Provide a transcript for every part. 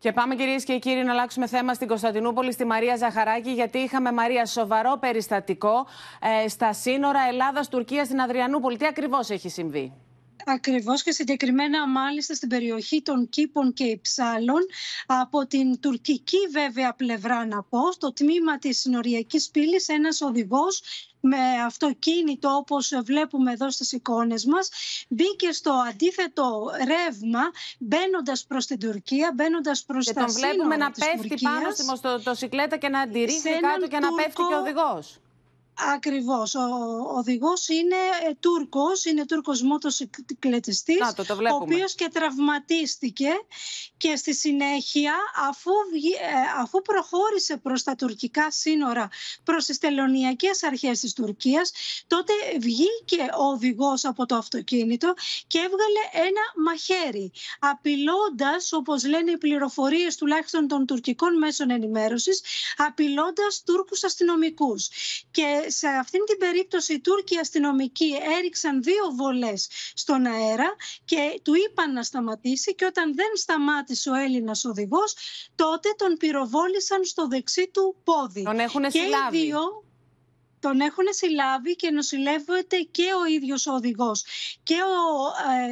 Και πάμε κυρίες και κύριοι να αλλάξουμε θέμα στην Κωνσταντινούπολη, στη Μαρία Ζαχαράκη, γιατί είχαμε Μαρία σοβαρό περιστατικό ε, στα σύνορα Ελλάδα-Τουρκία στην Αδριανούπολη. Τι ακριβώς έχει συμβεί. Ακριβώς και συγκεκριμένα μάλιστα στην περιοχή των Κήπων και Υψάλων από την τουρκική βέβαια πλευρά να πω στο τμήμα της συνοριακής Πύλης, ένας οδηγός με αυτοκίνητο όπως βλέπουμε εδώ στις εικόνες μας μπήκε στο αντίθετο ρεύμα μπαίνοντας προς την Τουρκία μπαίνοντας προς τα σύνορα Και τον βλέπουμε να πέφτει πάνω στη μοστοσυκλέτα και να αντιρρήσει κάτω και να πέφτει και ο οδηγός Ακριβώς, Ο οδηγός είναι Τούρκο, ε, Τούρκος, είναι Τούρκος μοτοσυκλετιστής. ο οποίος και τραυματίστηκε και στη συνέχεια αφού, ε, αφού προχώρησε προς τα τουρκικά σύνορα, προς τις τελωνιακές αρχές της Τουρκίας, τότε βγήκε ο οδηγός από το αυτοκίνητο και έβγαλε ένα μαχαίρι, απειλώντας, όπως λένε οι πληροφορίες τουλάχιστον των τουρκικών μέσων ενημέρωσης, απειλώντας τουρκού αστυνομικούς. Και σε αυτήν την περίπτωση οι Τούρκοι αστυνομικοί έριξαν δύο βολές στον αέρα και του είπαν να σταματήσει και όταν δεν σταμάτησε ο Έλληνας οδηγός τότε τον πυροβόλησαν στο δεξί του πόδι. Τον έχουν και δύο τον έχουν συλλάβει και νοσηλεύεται και ο ίδιος ο οδηγός και ο,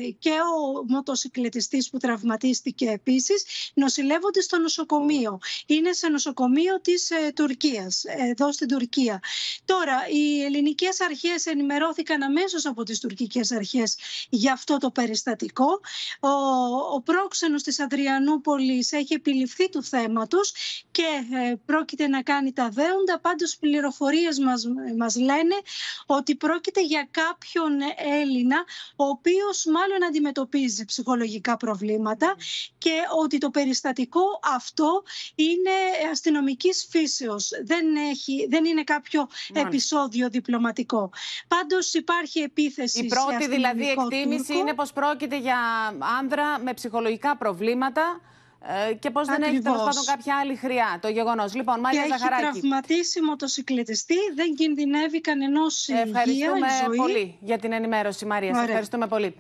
ε, και ο μοτοσυκλετιστής που τραυματίστηκε επίσης νοσηλεύονται στο νοσοκομείο. Είναι σε νοσοκομείο της ε, Τουρκίας, εδώ στην Τουρκία. Τώρα, οι ελληνικές αρχές ενημερώθηκαν αμέσως από τις τουρκικές αρχές για αυτό το περιστατικό. Ο, ο πρόξενος της Αδριανούπολης έχει επιληφθεί του θέματος και ε, πρόκειται να κάνει τα δέοντα. Πάντως, πληροφορίες μας μας λένε ότι πρόκειται για κάποιον Έλληνα ο οποίος μάλλον αντιμετωπίζει ψυχολογικά προβλήματα και ότι το περιστατικό αυτό είναι αστυνομικής φύσεως. Δεν, έχει, δεν είναι κάποιο επεισόδιο διπλωματικό. Πάντως υπάρχει επίθεση Η πρώτη δηλαδή εκτίμηση είναι πως πρόκειται για άνδρα με ψυχολογικά προβλήματα ε, και πώς δεν έχει τέλος πάντων κάποια άλλη χρειά. Το γεγονός. Λοιπόν, Μάρια και Ζαχαράκη. Έχει τραυματίσει μοτοσυκλετιστή, δεν κινδυνεύει κανενός υγεία. Ευχαριστούμε πολύ για την ενημέρωση, Μαρία. ευχαριστούμε πολύ.